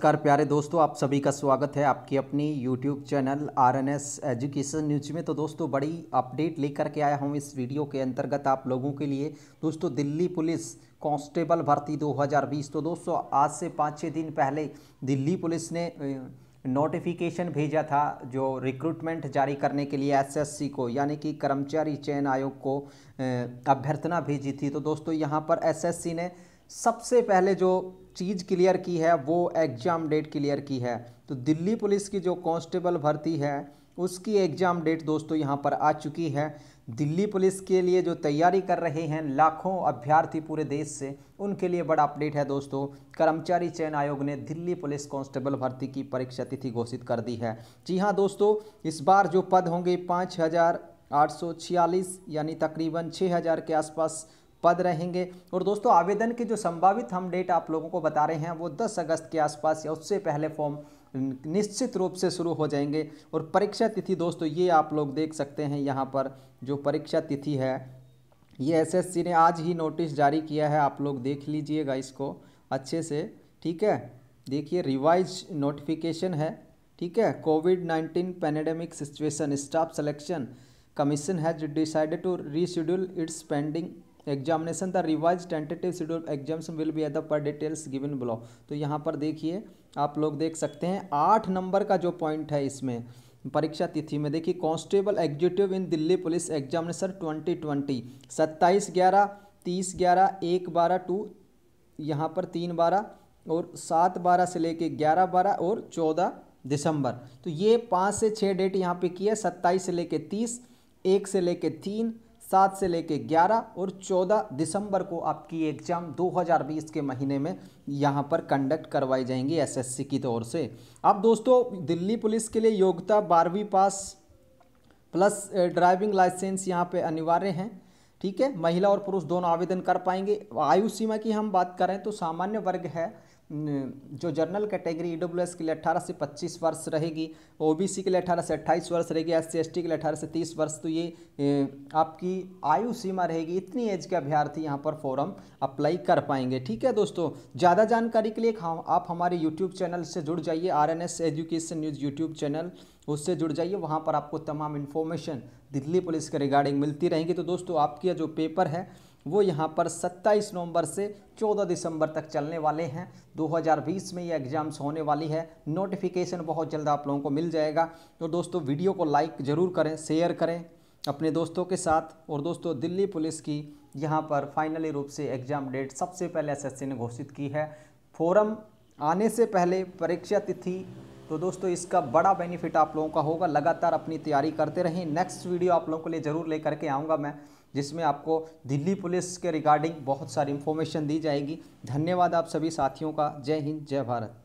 नमस्कार प्यारे दोस्तों आप सभी का स्वागत है आपकी अपनी YouTube channel R N S education news में तो दोस्तों बड़ी अपडेट लेकर के आया हूँ इस वीडियो के अंतर्गत आप लोगों के लिए दोस्तों दिल्ली पुलिस कांस्टेबल भर्ती 2020 तो दोस्तों आज से पाँच छः दिन पहले दिल्ली पुलिस ने नोटिफिकेशन भेजा था जो रिक्रूटमेंट जारी करने के लिए एसएससी को यानी कि कर्मचारी चयन आयोग को अभ्यर्थना भेजी थी तो दोस्तों यहाँ पर एसएससी ने सबसे पहले जो चीज़ क्लियर की है वो एग्ज़ाम डेट क्लियर की है तो दिल्ली पुलिस की जो कांस्टेबल भर्ती है उसकी एग्ज़ाम डेट दोस्तों यहाँ पर आ चुकी है दिल्ली पुलिस के लिए जो तैयारी कर रहे हैं लाखों अभ्यर्थी पूरे देश से उनके लिए बड़ा अपडेट है दोस्तों कर्मचारी चयन आयोग ने दिल्ली पुलिस कांस्टेबल भर्ती की परीक्षा तिथि घोषित कर दी है जी हाँ दोस्तों इस बार जो पद होंगे पाँच यानी तकरीबन छः के आसपास पद रहेंगे और दोस्तों आवेदन के जो संभावित हम डेट आप लोगों को बता रहे हैं वो 10 अगस्त के आसपास या उससे पहले फॉर्म निश्चित रूप से शुरू हो जाएंगे और परीक्षा तिथि दोस्तों ये आप लोग देख सकते हैं यहाँ पर जो परीक्षा तिथि है ये एसएससी ने आज ही नोटिस जारी किया है आप लोग देख लीजिएगा इसको अच्छे से ठीक है देखिए रिवाइज नोटिफिकेशन है ठीक है COVID nineteen pandemic situation staff selection commission has decided to reschedule its pending examination the revised tentative schedule exams will be at the per details given below तो यहाँ पर देखिए आप लोग देख सकते हैं आठ नंबर का जो पॉइंट है इसमें परीक्षा तिथि में देखिए constable executive in Delhi police examination twenty twenty सत्ताईस ग्यारह तीस ग्यारह एक बारह टू यहाँ पर तीन बारह और सात बारह से लेके ग्यारह बारह और चौदह दिसंबर तो ये पाँच से छः डेट यहाँ पे किया सत्ताईस से लेके तीस एक से लेके तीन सात से लेके ग्यारह और चौदह दिसंबर को आपकी एग्ज़ाम 2020 के महीने में यहाँ पर कंडक्ट करवाई जाएंगी एसएससी की तौर से अब दोस्तों दिल्ली पुलिस के लिए योग्यता बारहवीं पास प्लस ड्राइविंग लाइसेंस यहाँ पे अनिवार्य हैं ठीक है महिला और पुरुष दोनों आवेदन कर पाएंगे आयु सीमा की हम बात करें तो सामान्य वर्ग है जो जनरल कैटेगरी ई एस के लिए अट्ठारह से पच्चीस वर्ष रहेगी ओ बी सी के लिए अठारह से अट्ठाईस वर्ष रहेगी एस सी एस टी के लिए अठारह से तीस वर्ष तो ये आपकी आयु सीमा रहेगी इतनी एज के अभ्यर्थी यहाँ पर फॉर्म अप्लाई कर पाएंगे ठीक है दोस्तों ज़्यादा जानकारी के लिए हाँ, आप हमारे यूट्यूब चैनल से जुड़ जाइए R N S education news YouTube channel उससे जुड़ जाइए वहाँ पर आपको तमाम इन्फॉर्मेशन दिल्ली पुलिस के रिगार्डिंग मिलती रहेंगी तो दोस्तों आपकी जो पेपर है वो यहाँ पर 27 नवंबर से 14 दिसंबर तक चलने वाले हैं 2020 में ये एग्ज़ाम्स होने वाली है नोटिफिकेशन बहुत जल्द आप लोगों को मिल जाएगा तो दोस्तों वीडियो को लाइक ज़रूर करें शेयर करें अपने दोस्तों के साथ और दोस्तों दिल्ली पुलिस की यहाँ पर फाइनली रूप से एग्ज़ाम डेट सबसे पहले एस ने घोषित की है फोरम आने से पहले परीक्षा तिथि तो दोस्तों इसका बड़ा बेनिफिट आप लोगों का होगा लगातार अपनी तैयारी करते रहें नेक्स्ट वीडियो आप लोगों के लिए ज़रूर लेकर के आऊँगा मैं जिसमें आपको दिल्ली पुलिस के रिगार्डिंग बहुत सारी इन्फॉर्मेशन दी जाएगी धन्यवाद आप सभी साथियों का जय हिंद जय भारत